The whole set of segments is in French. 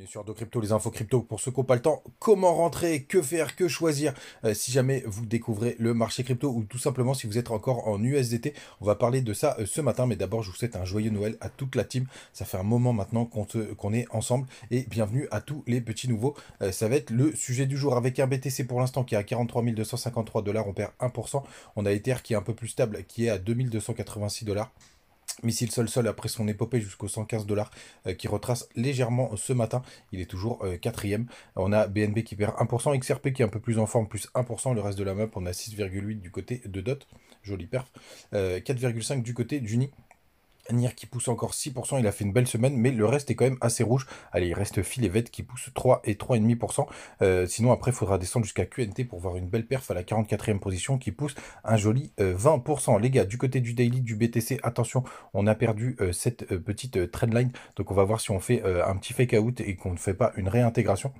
Bien sûr, de crypto, les infos crypto pour ceux qui n'ont pas le temps. Comment rentrer, que faire, que choisir euh, si jamais vous découvrez le marché crypto ou tout simplement si vous êtes encore en USDT. On va parler de ça euh, ce matin, mais d'abord, je vous souhaite un joyeux Noël à toute la team. Ça fait un moment maintenant qu'on est ensemble et bienvenue à tous les petits nouveaux. Euh, ça va être le sujet du jour avec un BTC pour l'instant qui est à 43 253 dollars, on perd 1%. On a Ether qui est un peu plus stable, qui est à 2286 dollars. Missile Sol Sol après son épopée jusqu'aux 115 dollars euh, qui retrace légèrement euh, ce matin. Il est toujours euh, quatrième. on a BNB qui perd 1%, XRP qui est un peu plus en forme, plus 1%. Le reste de la map, on a 6,8 du côté de DOT. joli perf. 4,5 du côté d'Uni. Nier qui pousse encore 6%, il a fait une belle semaine, mais le reste est quand même assez rouge. Allez, il reste Vette qui pousse 3 et 3,5%. Euh, sinon, après, il faudra descendre jusqu'à QNT pour voir une belle perf à la 44e position qui pousse un joli 20%. Euh, Les gars, du côté du daily, du BTC, attention, on a perdu euh, cette petite trendline. Donc, on va voir si on fait un petit fake out et qu'on ne fait pas une réintégration.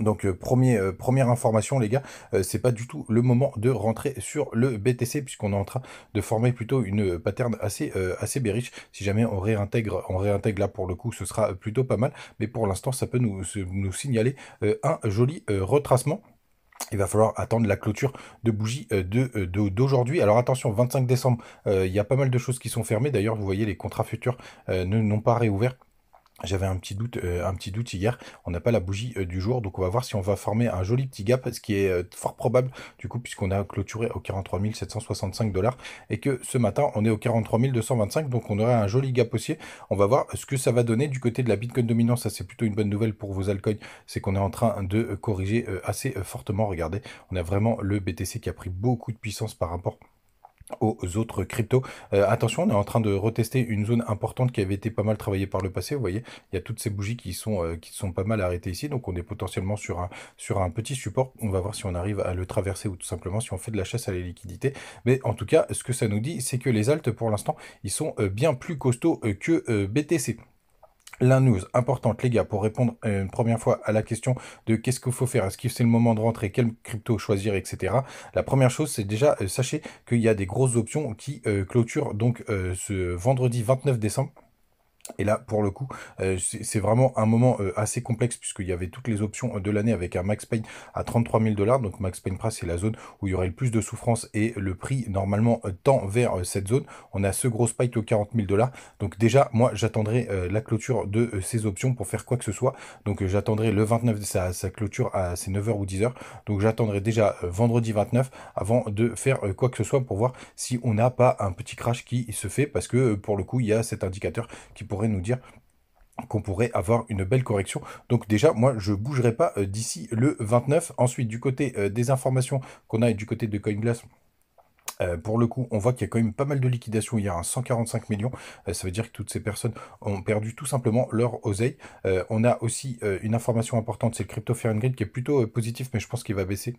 Donc euh, euh, première information les gars, euh, c'est pas du tout le moment de rentrer sur le BTC puisqu'on est en train de former plutôt une pattern assez assez bearish. Si jamais on réintègre, on réintègre là pour le coup, ce sera plutôt pas mal. Mais pour l'instant, ça peut nous, signaler un joli retracement. Il va falloir attendre la clôture de bougie d'aujourd'hui. De, d'aujourd'hui. Alors attention, 25 décembre, il y a pas mal de choses qui sont fermées. D'ailleurs, vous voyez, les contrats futurs ne n'ont pas réouvert. J'avais un petit doute, euh, un petit doute hier. On n'a pas la bougie euh, du jour, donc on va voir si on va former un joli petit gap, ce qui est euh, fort probable du coup puisqu'on a clôturé au 43 765 dollars et que ce matin on est au 43 225, donc on aurait un joli gap haussier. On va voir ce que ça va donner du côté de la Bitcoin dominance. Ça c'est plutôt une bonne nouvelle pour vos alcools, c'est qu'on est en train de corriger assez fortement. Regardez, on a vraiment le BTC qui a pris beaucoup de puissance par rapport aux autres cryptos. Euh, attention, on est en train de retester une zone importante qui avait été pas mal travaillée par le passé. Vous voyez, il y a toutes ces bougies qui sont, euh, qui sont pas mal arrêtées ici. Donc on est potentiellement sur un, sur un petit support. On va voir si on arrive à le traverser ou tout simplement si on fait de la chasse à la liquidité Mais en tout cas, ce que ça nous dit, c'est que les altes, pour l'instant, ils sont euh, bien plus costauds que BTC la news importante, les gars, pour répondre une première fois à la question de qu'est-ce qu'il faut faire, est-ce que c'est le moment de rentrer, quel crypto choisir, etc. La première chose, c'est déjà, euh, sachez qu'il y a des grosses options qui euh, clôturent donc euh, ce vendredi 29 décembre. Et là, pour le coup, euh, c'est vraiment un moment euh, assez complexe puisqu'il y avait toutes les options euh, de l'année avec un Max Payne à 33 000 dollars. Donc Max pain Price, c'est la zone où il y aurait le plus de souffrance et le prix normalement tend vers cette zone. On a ce gros spike aux 40 000 dollars. Donc déjà, moi, j'attendrai la clôture de ces options pour faire quoi que ce soit. Donc j'attendrai le 29, sa, sa clôture à ses 9h ou 10h. Donc j'attendrai déjà vendredi 29 avant de faire quoi que ce soit pour voir si on n'a pas un petit crash qui se fait parce que pour le coup, il y a cet indicateur qui pourrait nous dire qu'on pourrait avoir une belle correction. Donc déjà, moi, je bougerai pas euh, d'ici le 29. Ensuite, du côté euh, des informations qu'on a et du côté de CoinGlass, euh, pour le coup, on voit qu'il y a quand même pas mal de liquidations. Il y a un 145 millions. ça veut dire que toutes ces personnes ont perdu tout simplement leur oseille. on a aussi une information importante, c'est le crypto fair grid qui est plutôt positif, mais je pense qu'il va baisser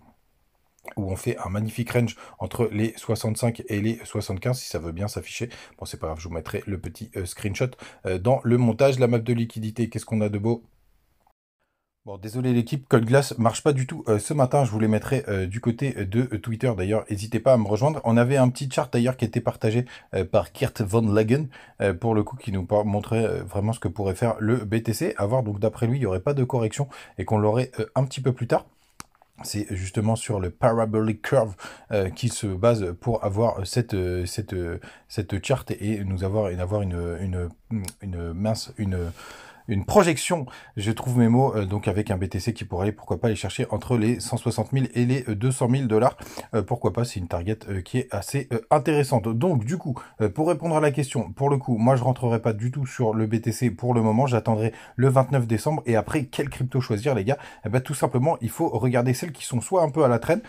où on fait un magnifique range entre les 65 et les 75, si ça veut bien s'afficher. Bon, c'est pas grave, je vous mettrai le petit euh, screenshot euh, dans le montage. La map de liquidité, qu'est-ce qu'on a de beau Bon, désolé l'équipe, Cold Glass marche pas du tout euh, ce matin. Je vous les mettrai du côté de Twitter d'ailleurs. N'hésitez pas à me rejoindre. On avait un petit chart d'ailleurs qui était partagé par Kirt von Lagen pour le coup qui nous montrait vraiment ce que pourrait faire le BTC. À voir donc d'après lui, il n'y aurait pas de correction et qu'on l'aurait un petit peu plus tard c'est justement sur le parabolic curve euh, qui se base pour avoir euh, cette, euh, cette, cette charte et nous avoir, et avoir une, une, une mince, une une projection, je trouve mes mots, euh, donc avec un BTC qui pourrait aller, pourquoi pas, aller chercher entre les 160 000 et les 200 euh, 000 dollars. Euh, pourquoi pas, c'est une target qui est assez intéressante. Donc, du coup, pour répondre à la question, pour le coup, moi, je rentrerai pas du tout sur le BTC pour le moment. J'attendrai le 29 décembre. Et après, quelle crypto choisir, les gars eh ben, Tout simplement, il faut regarder celles qui sont soit un peu à la traîne.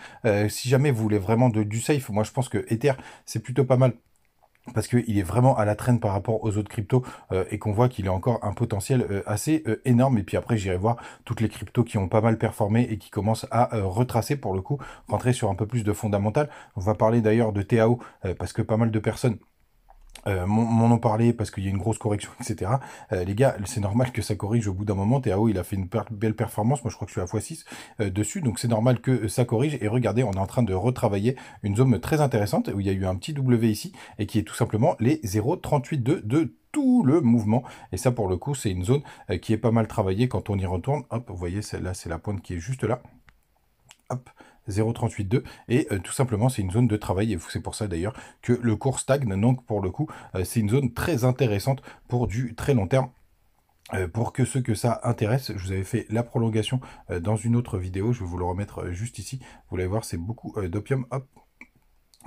si jamais vous voulez vraiment de, du safe, moi, je pense que Ether, c'est plutôt pas mal parce qu'il est vraiment à la traîne par rapport aux autres cryptos euh, et qu'on voit qu'il a encore un potentiel euh, assez euh, énorme. Et puis après, j'irai voir toutes les cryptos qui ont pas mal performé et qui commencent à retracer pour le coup, rentrer sur un peu plus de fondamental. On va parler d'ailleurs de TAO parce que pas mal de personnes euh, m'en ont parlé parce qu'il y a une grosse correction, etc. Euh, les gars, c'est normal que ça corrige au bout d'un moment. Théo il a fait une belle performance. Moi, je crois que je suis à x6 euh, dessus. Donc, c'est normal que euh, ça corrige. Et regardez, on est en train de retravailler une zone très intéressante où il y a eu un petit W ici et qui est tout simplement les 0,382 de tout le mouvement. Et ça, pour le coup, c'est une zone qui est pas mal travaillée quand on y retourne. Hop, vous voyez, celle-là, c'est la pointe qui est juste là. Hop, 0,382. Et euh, tout simplement, c'est une zone de travail. Et c'est pour ça d'ailleurs que le cours stagne. Donc pour le coup, euh, c'est une zone très intéressante pour du très long terme. Euh, pour que ceux que ça intéresse, je vous avais fait la prolongation dans une autre vidéo. Je vais vous le remettre juste ici. Vous allez voir, c'est beaucoup d'opium. Hop,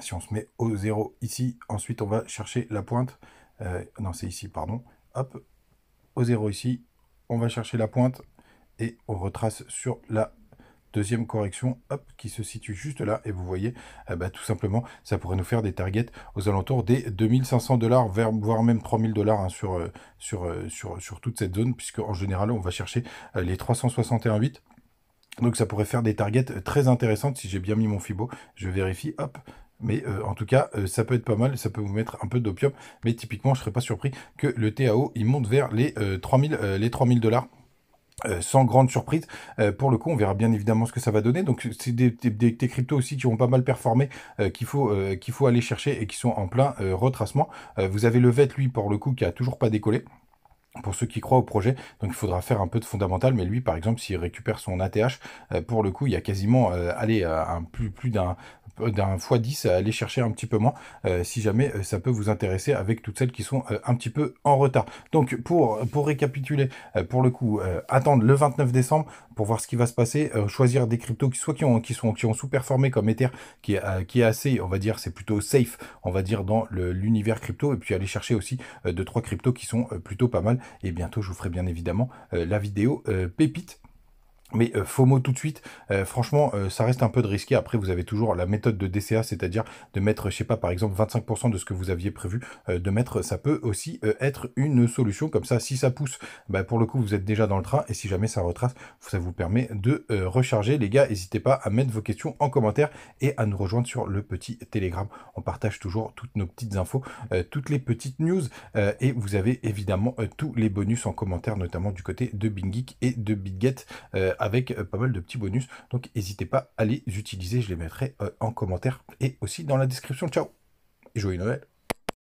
si on se met au 0 ici, ensuite on va chercher la pointe. non, c'est ici, pardon. Hop, au 0 ici, on va chercher la pointe et on retrace sur la deuxième correction hop, qui se situe juste là. Et vous voyez, eh ben, tout simplement, ça pourrait nous faire des targets aux alentours des 2500 dollars, voire même 3000 dollars hein, sur, euh, sur, euh, sur, sur, toute cette zone, puisque en général, on va chercher euh, les 361,8. Donc ça pourrait faire des targets très intéressantes si j'ai bien mis mon Fibo. Je vérifie, hop, mais en tout cas, ça peut être pas mal, ça peut vous mettre un peu d'opium. Mais typiquement, je ne serais pas surpris que le TAO, il monte vers les les 3000 dollars. Euh, sans grande surprise. Euh, pour le coup, on verra bien évidemment ce que ça va donner. Donc, c'est des, des, cryptos aussi qui ont pas mal performé, euh, qu'il faut, qu'il faut aller chercher et qui sont en plein retracement. vous avez le VET, lui, pour le coup, qui a toujours pas décollé pour ceux qui croient au projet. Donc il faudra faire un peu de fondamental, mais lui par exemple s'il récupère son ATH, euh, pour le coup il y a quasiment euh, allé à euh, un plus, plus d'un d'un x 10 à aller chercher un petit peu moins si jamais ça peut vous intéresser avec toutes celles qui sont un petit peu en retard. Donc pour, pour récapituler, pour le coup, attendre le 29 décembre pour voir ce qui va se passer, choisir des cryptos qui soit qui ont qui sont sous-performé comme Ether qui est, qui est assez, on va dire c'est plutôt safe, on va dire dans l'univers crypto et puis aller chercher aussi de trois cryptos qui sont plutôt pas mal et bientôt je vous ferai bien évidemment euh, la vidéo euh, pépite mais euh, mot tout de suite, euh, franchement, euh, ça reste un peu de risqué. Après, vous avez toujours la méthode de DCA, c'est-à-dire de mettre, je sais pas, par exemple, 25% de ce que vous aviez prévu euh, de mettre. Ça peut aussi être une solution. Comme ça, si ça pousse, bah, pour le coup, vous êtes déjà dans le train. Et si jamais ça retrace, ça vous permet de recharger. Les gars, n'hésitez pas à mettre vos questions en commentaire et à nous rejoindre sur le petit Telegram. On partage toujours toutes nos petites infos, toutes les petites news. et vous avez évidemment tous les bonus en commentaire, notamment du côté de Geek et de BitGet avec euh, pas mal de petits bonus. Donc n'hésitez pas à les utiliser, je les mettrai euh, en commentaire et aussi dans la description. Ciao et joyeux Noël